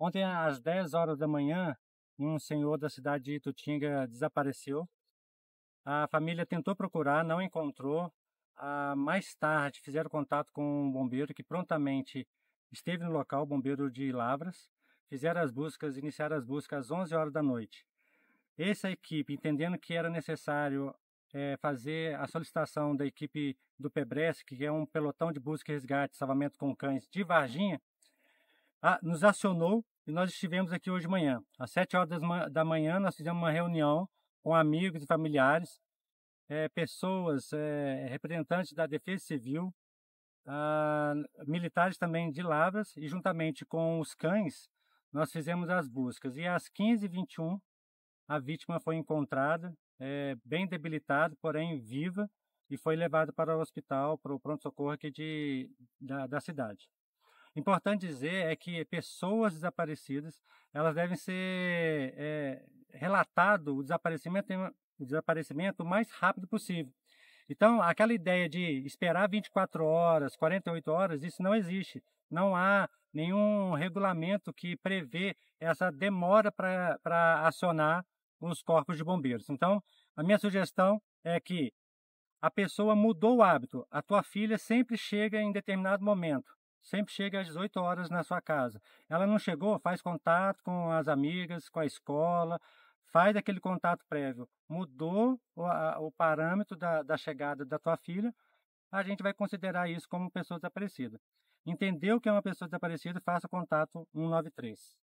Ontem, às 10 horas da manhã, um senhor da cidade de Itutinga desapareceu. A família tentou procurar, não encontrou. Ah, mais tarde, fizeram contato com um bombeiro que prontamente esteve no local, bombeiro de Lavras. Fizeram as buscas, iniciaram as buscas às 11 horas da noite. Essa equipe, entendendo que era necessário é, fazer a solicitação da equipe do PEBRES, que é um pelotão de busca e resgate, salvamento com cães de Varginha, ah, nos acionou e nós estivemos aqui hoje de manhã. Às 7 horas da manhã, nós fizemos uma reunião com amigos e familiares, é, pessoas, é, representantes da Defesa Civil, ah, militares também de Lavras, e juntamente com os cães, nós fizemos as buscas. E às 15h21, a vítima foi encontrada, é, bem debilitada, porém viva, e foi levada para o hospital, para o pronto-socorro aqui de, da, da cidade. Importante dizer é que pessoas desaparecidas, elas devem ser é, relatado o desaparecimento, o desaparecimento o mais rápido possível. Então, aquela ideia de esperar 24 horas, 48 horas, isso não existe. Não há nenhum regulamento que prevê essa demora para acionar os corpos de bombeiros. Então, a minha sugestão é que a pessoa mudou o hábito. A tua filha sempre chega em determinado momento sempre chega às 18 horas na sua casa. Ela não chegou, faz contato com as amigas, com a escola, faz aquele contato prévio. Mudou o, a, o parâmetro da, da chegada da tua filha, a gente vai considerar isso como pessoa desaparecida. Entendeu que é uma pessoa desaparecida, faça contato 193.